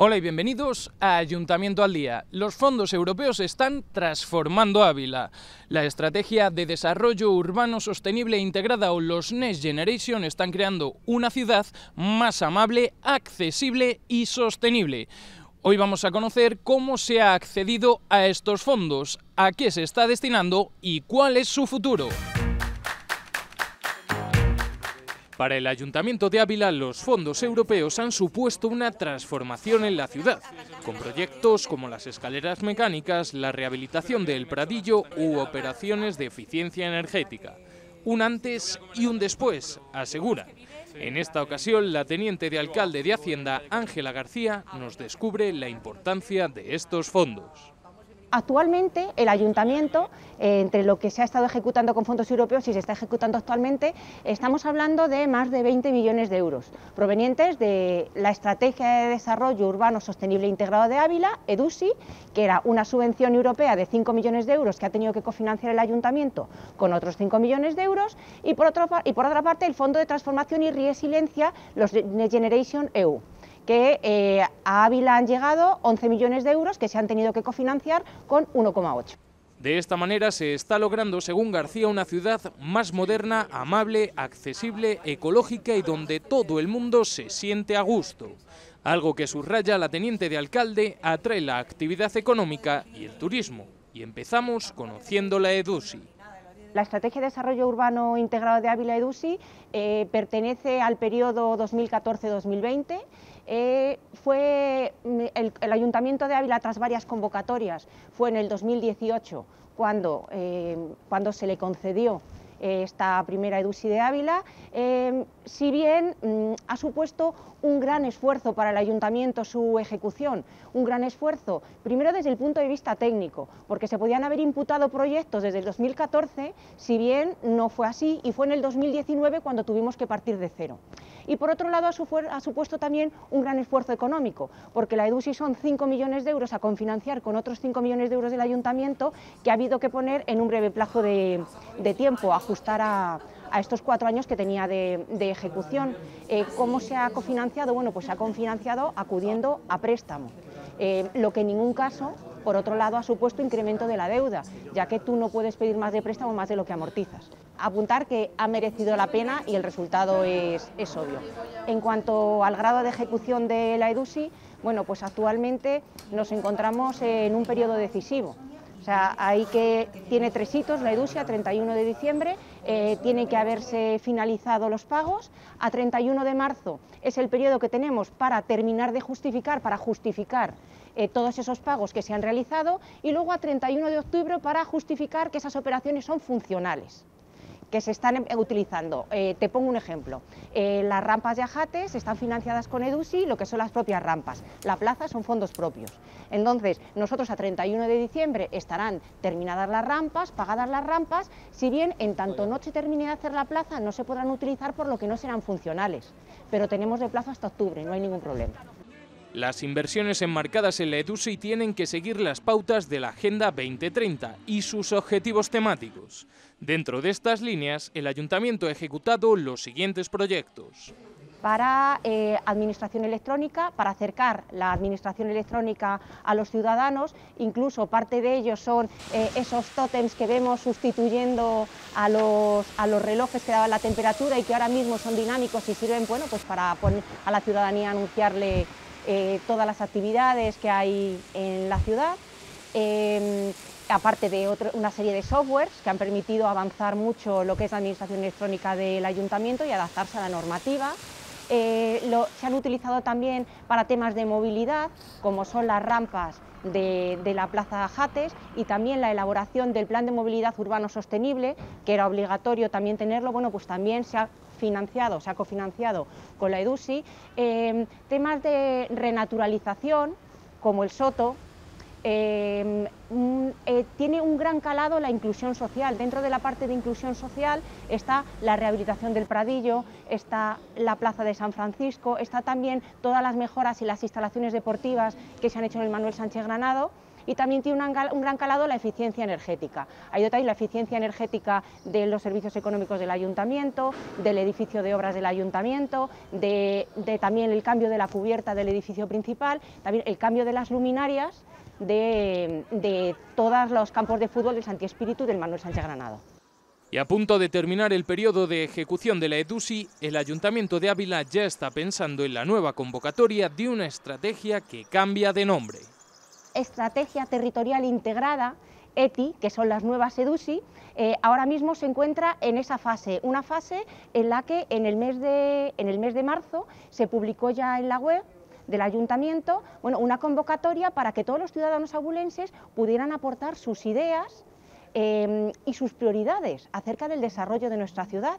Hola y bienvenidos a Ayuntamiento al Día. Los fondos europeos están transformando Ávila. La Estrategia de Desarrollo Urbano Sostenible e Integrada o los Next Generation están creando una ciudad más amable, accesible y sostenible. Hoy vamos a conocer cómo se ha accedido a estos fondos, a qué se está destinando y cuál es su futuro. Para el Ayuntamiento de Ávila, los fondos europeos han supuesto una transformación en la ciudad, con proyectos como las escaleras mecánicas, la rehabilitación del Pradillo u operaciones de eficiencia energética. Un antes y un después, asegura. En esta ocasión, la teniente de alcalde de Hacienda, Ángela García, nos descubre la importancia de estos fondos. Actualmente el ayuntamiento, eh, entre lo que se ha estado ejecutando con fondos europeos y se está ejecutando actualmente, estamos hablando de más de 20 millones de euros, provenientes de la Estrategia de Desarrollo Urbano Sostenible e Integrado de Ávila, EDUSI, que era una subvención europea de 5 millones de euros que ha tenido que cofinanciar el ayuntamiento con otros 5 millones de euros, y por, y por otra parte el Fondo de Transformación y Resiliencia, los Generation EU que eh, a Ávila han llegado 11 millones de euros que se han tenido que cofinanciar con 1,8. De esta manera se está logrando, según García, una ciudad más moderna, amable, accesible, ecológica y donde todo el mundo se siente a gusto. Algo que subraya la teniente de alcalde atrae la actividad económica y el turismo. Y empezamos conociendo la EDUSI. La Estrategia de Desarrollo Urbano Integrado de Ávila EDUSI eh, pertenece al periodo 2014-2020 eh, fue mm, el, Ayuntamiento de Ávila, tras varias convocatorias, fue en el 2018 cuando, eh, cuando se le concedió eh, esta primera EDUSI de Ávila, em, si bien mm, ha supuesto un gran esfuerzo para el ayuntamiento su ejecución, un gran esfuerzo, primero desde el punto de vista técnico, porque se podían haber imputado proyectos desde el 2014, si bien no fue así y fue en el 2019 cuando tuvimos que partir de cero. Y por otro lado ha supuesto también un gran esfuerzo económico, porque la EDUSI son 5 millones de euros a confinanciar con otros 5 millones de euros del ayuntamiento que ha habido que poner en un breve plazo de, de tiempo, a ajustar a, estos cuatro años que tenía de, ejecución. Eh, ¿Cómo se ha cofinanciado? Bueno, pues se ha cofinanciado acudiendo a préstamo, eh, lo que en ningún caso, por otro lado, ha supuesto incremento de la deuda, ya que tú no puedes pedir más de préstamo más de lo que amortizas. Apuntar que ha merecido la pena y el resultado es, es obvio. En cuanto al grado de ejecución de la EDUSI, bueno, pues actualmente nos encontramos en un periodo decisivo sea, ahí que, tiene tres hitos, la Edusia, 31 de diciembre, eh, tiene que haberse finalizado los pagos. A 31 de marzo es el periodo que tenemos para terminar de justificar, para justificar eh, todos esos pagos que se han realizado y luego a 31 de octubre para justificar que esas operaciones son funcionales que se están eh, utilizando. Eh, te pongo un ejemplo. Eh, las rampas de ajates están financiadas con EDUSI, lo que son las propias rampas. La plaza son fondos propios. Entonces, nosotros a 31 de diciembre estarán terminadas las rampas, pagadas las rampas, si bien en tanto noche termine de hacer la plaza no se podrán utilizar por lo que no serán funcionales. Pero tenemos de plazo hasta octubre, no hay ningún problema. Las inversiones enmarcadas en la EDUSI tienen que seguir las pautas de la Agenda 2030 y sus objetivos temáticos. Dentro de estas líneas, el Ayuntamiento ha ejecutado los siguientes proyectos. Para eh, administración electrónica, para acercar la administración electrónica a los ciudadanos, incluso parte de ellos son eh, esos tótems que vemos sustituyendo a los, a los relojes que daban la temperatura y que ahora mismo son dinámicos y sirven bueno, pues para poner a la ciudadanía anunciarle eh, todas las actividades que hay en la ciudad, em, aparte de una serie de softwares que han permitido avanzar mucho lo que es la administración electrónica del ayuntamiento y adaptarse a la normativa. Eh, se han utilizado también para temas de movilidad, como son las rampas de, la Plaza Jates y también la elaboración del Plan de Movilidad Urbano Sostenible, que era obligatorio también tenerlo, bueno, pues también se ha financiado, se ha cofinanciado con la EDUSI, em, temas de renaturalización, como el Soto, em, eh, tiene un gran calado la inclusión social. Dentro de la parte de inclusión social está la rehabilitación del Pradillo, está la Plaza de San Francisco, está también todas las mejoras y las instalaciones deportivas que se han hecho en el Manuel Sánchez Granado y también tiene un gran calado la eficiencia energética. Hay detalles, la eficiencia energética de los servicios económicos del ayuntamiento, del edificio de obras del ayuntamiento, de, también el cambio de la cubierta del edificio principal, también el cambio de las luminarias de, todos los campos de fútbol del Santi Espíritu del Manuel Sánchez Granado. Y a punto de terminar el periodo de ejecución de la EDUSI, el Ayuntamiento de Ávila ya está pensando en la nueva convocatoria de una estrategia que cambia de nombre estrategia territorial integrada, ETI, que son las nuevas EDUSI, eh, ahora mismo se encuentra en esa fase, una fase en la que en el mes de, en el mes de marzo se publicó ya en la web del ayuntamiento bueno, una convocatoria para que todos los ciudadanos abulenses pudieran aportar sus ideas eh, y sus prioridades acerca del desarrollo de nuestra ciudad.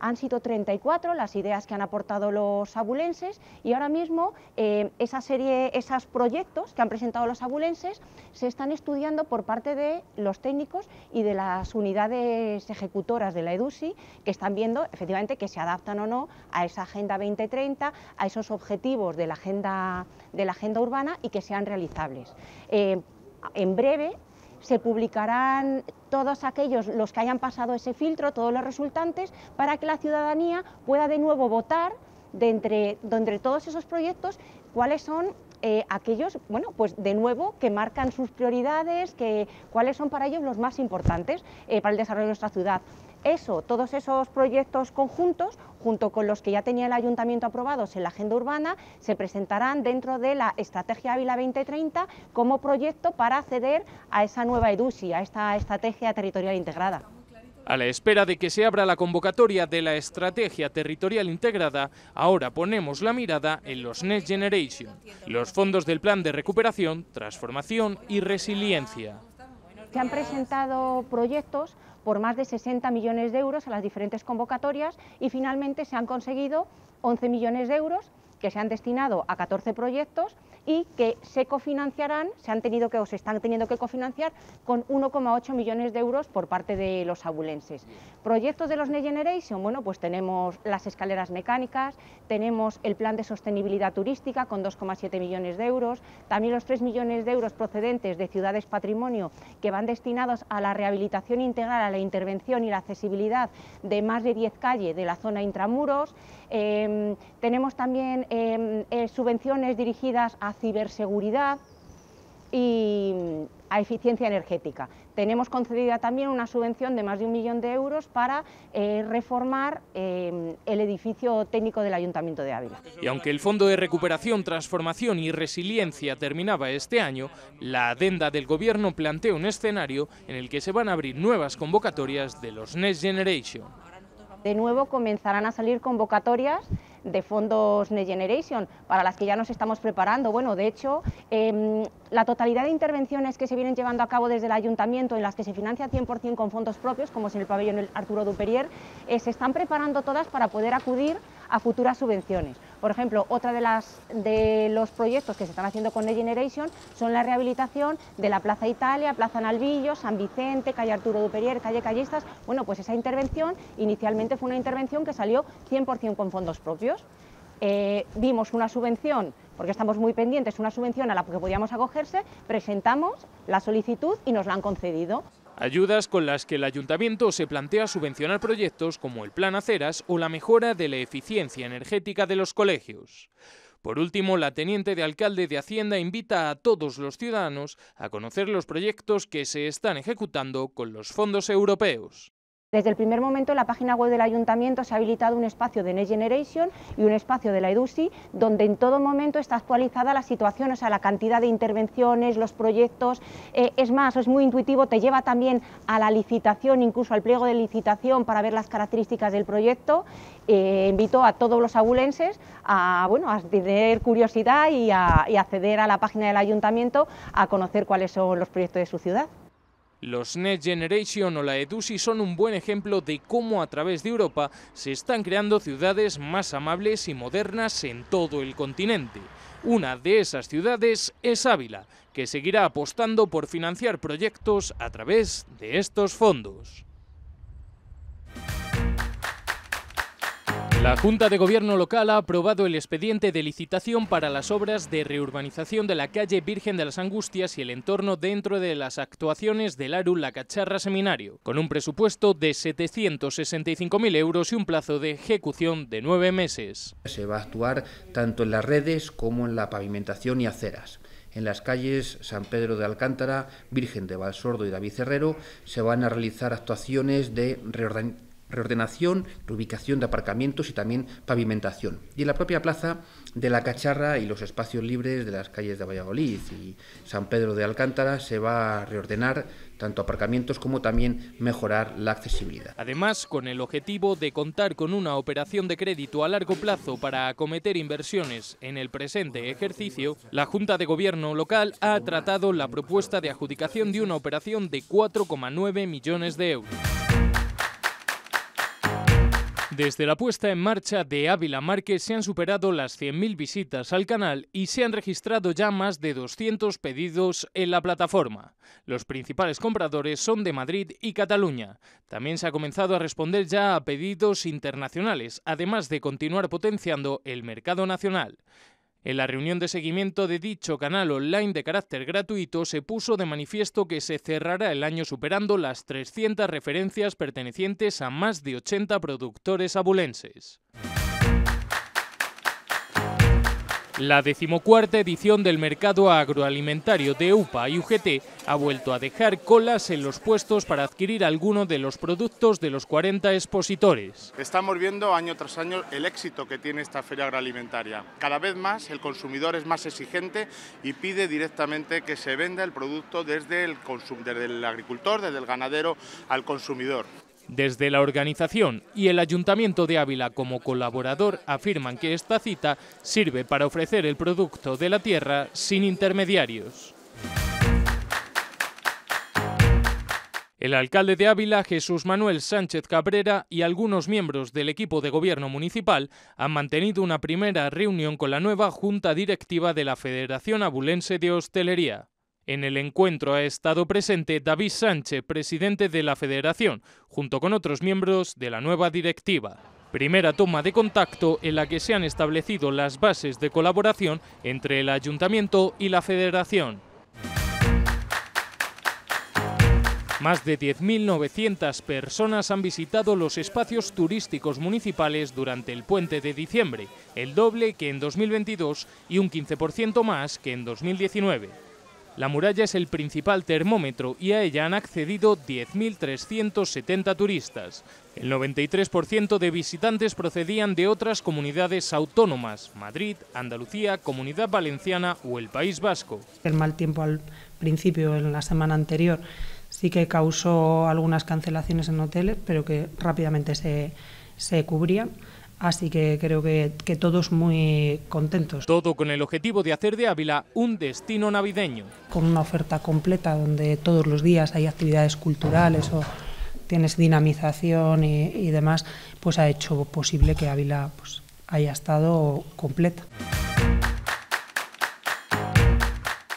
Han sido 34 las ideas que han aportado los abulenses y ahora mismo eh, esa serie, esos proyectos que han presentado los abulenses se están estudiando por parte de los técnicos y de las unidades ejecutoras de la EDUSI que están viendo efectivamente que se adaptan o no a esa Agenda 2030, a esos objetivos de la Agenda, de la agenda Urbana y que sean realizables. Eh, en breve se publicarán todos aquellos los que hayan pasado ese filtro, todos los resultantes, para que la ciudadanía pueda de nuevo votar de entre, todos esos proyectos cuáles son eh, aquellos, bueno, pues de nuevo, que marcan sus prioridades, que, cuáles son para ellos los más importantes eh, para el desarrollo de nuestra ciudad. Eso, todos esos proyectos conjuntos, junto con los que ya tenía el Ayuntamiento aprobados en la agenda urbana, se presentarán dentro de la Estrategia Ávila 2030 como proyecto para acceder a esa nueva EDUSI, a esta Estrategia Territorial Integrada. A la espera de que se abra la convocatoria de la Estrategia Territorial Integrada, ahora ponemos la mirada en los Next Generation, los fondos del Plan de Recuperación, Transformación y Resiliencia. Se han presentado proyectos por más de 60 millones de euros a las diferentes convocatorias y finalmente se han conseguido 11 millones de euros que se han destinado a 14 proyectos y que se cofinanciarán, se han tenido que o se están teniendo que cofinanciar con 1,8 millones de euros por parte de los abulenses. Proyectos de los Next Generation, bueno, pues tenemos las escaleras mecánicas, tenemos el plan de sostenibilidad turística con 2,7 millones de euros, también los 3 millones de euros procedentes de ciudades patrimonio que van destinados a la rehabilitación integral, a la intervención y la accesibilidad de más de 10 calles de la zona intramuros. Em, tenemos también em, eh, subvenciones dirigidas a ciberseguridad y mm, a eficiencia energética. Tenemos concedida también una subvención de más de un millón de euros para eh, reformar eh, el edificio técnico del Ayuntamiento de Ávila. Y aunque el Fondo de Recuperación, Transformación y Resiliencia terminaba este año, la adenda del Gobierno plantea un escenario en el que se van a abrir nuevas convocatorias de los Next Generation. De nuevo comenzarán a salir convocatorias de fondos Next Generation, para las que ya nos estamos preparando. Bueno, de hecho, em, la totalidad de intervenciones que se vienen llevando a cabo desde el ayuntamiento, en las que se financia 100% con fondos propios, como es en el pabellón Arturo Duperier, eh, se están preparando todas para poder acudir a futuras subvenciones. Por ejemplo, otra de, las, de los proyectos que se están haciendo con Next Generation son la rehabilitación de la Plaza Italia, Plaza Nalvillo, San Vicente, calle Arturo Duperier, calle Callistas. Bueno, pues esa intervención inicialmente fue una intervención que salió 100% con fondos propios. Vimos eh, una subvención, porque estamos muy pendientes, una subvención a la que podíamos acogerse, presentamos la solicitud y nos la han concedido. Ayudas con las que el ayuntamiento se plantea subvencionar proyectos como el Plan Aceras o la mejora de la eficiencia energética de los colegios. Por último, la teniente de alcalde de Hacienda invita a todos los ciudadanos a conocer los proyectos que se están ejecutando con los fondos europeos. Desde el primer momento en la página web del Ayuntamiento se ha habilitado un espacio de Next Generation y un espacio de la EDUSI, donde en todo momento está actualizada la situación, o sea, la cantidad de intervenciones, los proyectos. Eh, es más, es muy intuitivo, te lleva también a la licitación, incluso al pliego de licitación para ver las características del proyecto. Eh, invito a todos los abulenses a, a tener curiosidad y a, y acceder a la página del Ayuntamiento a conocer cuáles son los proyectos de su ciudad. Los Next Generation o la EDUSI son un buen ejemplo de cómo a través de Europa se están creando ciudades más amables y modernas en todo el continente. Una de esas ciudades es Ávila, que seguirá apostando por financiar proyectos a través de estos fondos. La Junta de Gobierno Local ha aprobado el expediente de licitación para las obras de reurbanización de la calle Virgen de las Angustias y el entorno dentro de las actuaciones del ARU La Cacharra Seminario, con un presupuesto de 765.000 euros y un plazo de ejecución de nueve meses. Se va a actuar tanto en las redes como en la pavimentación y aceras. En las calles San Pedro de Alcántara, Virgen de Sordo y David Herrero se van a realizar actuaciones de reorganización reordenación, reubicación de aparcamientos y también pavimentación. Y en la propia plaza de la Cacharra y los espacios libres de las calles de Valladolid y San Pedro de Alcántara se va a reordenar tanto aparcamientos como también mejorar la accesibilidad. Además, con el objetivo de contar con una operación de crédito a largo plazo para acometer inversiones en el presente ejercicio, la Junta de Gobierno local ha tratado la propuesta de adjudicación de una operación de 4,9 millones de euros. Desde la puesta en marcha de Ávila Márquez se han superado las 100.000 visitas al canal y se han registrado ya más de 200 pedidos en la plataforma. Los principales compradores son de Madrid y Cataluña. También se ha comenzado a responder ya a pedidos internacionales, además de continuar potenciando el mercado nacional. En la reunión de seguimiento de dicho canal online de carácter gratuito se puso de manifiesto que se cerrará el año superando las 300 referencias pertenecientes a más de 80 productores abulenses. La decimocuarta edición del mercado agroalimentario de UPA y UGT ha vuelto a dejar colas en los puestos para adquirir alguno de los productos de los 40 expositores. Estamos viendo año tras año el éxito que tiene esta feria agroalimentaria. Cada vez más el consumidor es más exigente y pide directamente que se venda el producto desde el, agricultor, desde el ganadero al consumidor. Desde la organización y el Ayuntamiento de Ávila como colaborador afirman que esta cita sirve para ofrecer el producto de la tierra sin intermediarios. El alcalde de Ávila, Jesús Manuel Sánchez Cabrera, y algunos miembros del equipo de gobierno municipal han mantenido una primera reunión con la nueva Junta Directiva de la Federación Abulense de Hostelería. En el encuentro ha estado presente David Sánchez, presidente de la federación, junto con otros miembros de la nueva directiva. Primera toma de contacto en la que se han establecido las bases de colaboración entre el ayuntamiento y la federación. Más de 10.900 personas han visitado los espacios turísticos municipales durante el puente de diciembre, el doble que en 2022 y un 15% más que en 2019. La muralla es el principal termómetro y a ella han accedido 10.370 turistas. El 93% de visitantes procedían de otras comunidades autónomas, Madrid, Andalucía, Comunidad Valenciana o el País Vasco. El mal tiempo al principio, en la semana anterior, sí que causó algunas cancelaciones en hoteles, pero que rápidamente se, se cubrían así que creo que, todos muy contentos. Todo con el objetivo de hacer de Ávila un destino navideño. Con una oferta completa donde todos los días hay actividades culturales o tienes dinamización y, demás, pues ha hecho posible que Ávila pues, haya estado completa.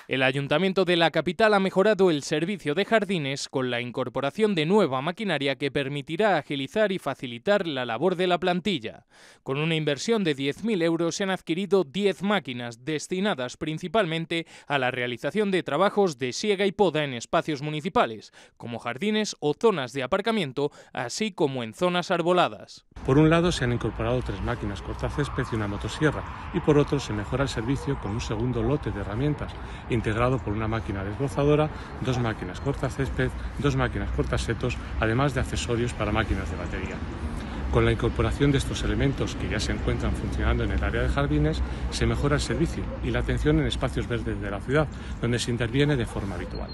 El ayuntamiento de la capital ha mejorado el servicio de jardines con la incorporación de nueva maquinaria que permitirá agilizar y facilitar la labor de la plantilla. Con una inversión de 10.000 euros se han adquirido 10 máquinas destinadas principalmente a la realización de trabajos de siega y poda en espacios municipales, como jardines o zonas de aparcamiento, así como en zonas arboladas. Por un lado se han incorporado tres máquinas cortacésped y una motosierra, y por otro se mejora el servicio con un segundo lote de herramientas integrado por una máquina desbrozadora, dos máquinas cortas césped, dos máquinas corta setos, además de accesorios para máquinas de batería. Con la incorporación de estos elementos que ya se encuentran funcionando en el área de jardines, se mejora el servicio y la atención en espacios verdes de la ciudad, donde se interviene de forma habitual.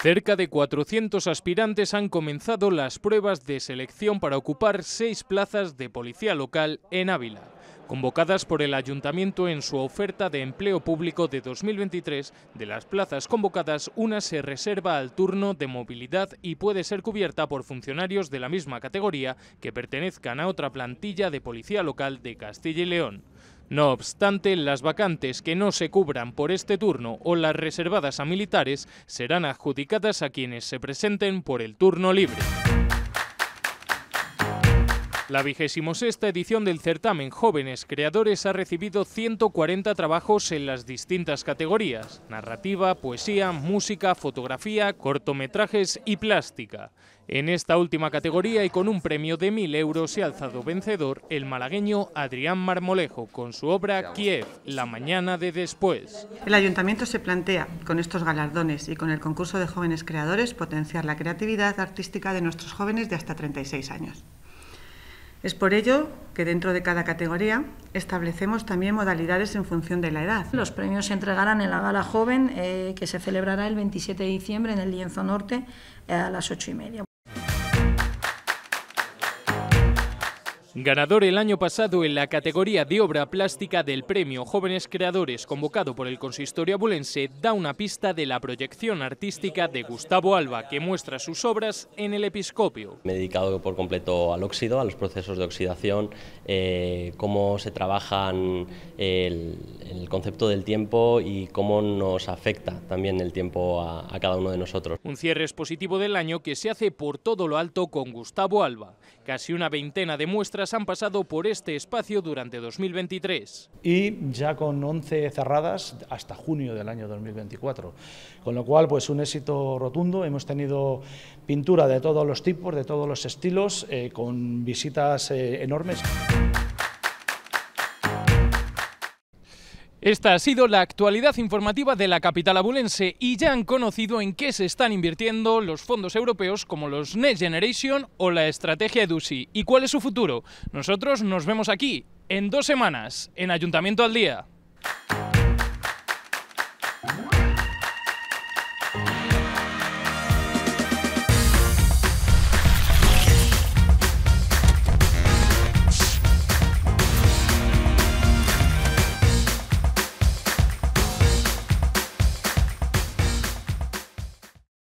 Cerca de 400 aspirantes han comenzado las pruebas de selección para ocupar seis plazas de policía local en Ávila convocadas por el ayuntamiento en su oferta de empleo público de 2023. De las plazas convocadas, una se reserva al turno de movilidad y puede ser cubierta por funcionarios de la misma categoría que pertenezcan a otra plantilla de policía local de Castilla y León. No obstante, las vacantes que no se cubran por este turno o las reservadas a militares serán adjudicadas a quienes se presenten por el turno libre. La vigésimo sexta edición del certamen Jóvenes Creadores ha recibido 140 trabajos en las distintas categorías, narrativa, poesía, música, fotografía, cortometrajes y plástica. En esta última categoría y con un premio de 1.000 euros se ha alzado vencedor el malagueño Adrián Marmolejo con su obra Kiev, la mañana de después. El ayuntamiento se plantea, con estos galardones y con el concurso de jóvenes creadores, potenciar la creatividad artística de nuestros jóvenes de hasta 36 años. Es por ello que dentro de cada categoría establecemos también modalidades en función de la edad. Los premios se entregarán en la gala joven eh, que se celebrará el 27 de diciembre en el Lienzo Norte eh, a las ocho y media. Ganador el año pasado en la categoría de obra plástica del Premio Jóvenes Creadores convocado por el Consistorio Abulense, da una pista de la proyección artística de Gustavo Alba, que muestra sus obras en el episcopio. Me he dedicado por completo al óxido, a los procesos de oxidación, eh, cómo se trabajan el, concepto del tiempo y cómo nos afecta también el tiempo a, a cada uno de nosotros. Un cierre expositivo del año que se hace por todo lo alto con Gustavo Alba. Casi una veintena de muestras han pasado por este espacio durante 2023. Y ya con 11 cerradas hasta junio del año 2024. Con lo cual, pues un éxito rotundo. Hemos tenido pintura de todos los tipos, de todos los estilos, eh, con visitas eh, enormes. Esta ha sido la actualidad informativa de la capital abulense y ya han conocido en qué se están invirtiendo los fondos europeos como los Next Generation o la estrategia EDUSI y cuál es su futuro. Nosotros nos vemos aquí en dos semanas en Ayuntamiento al Día.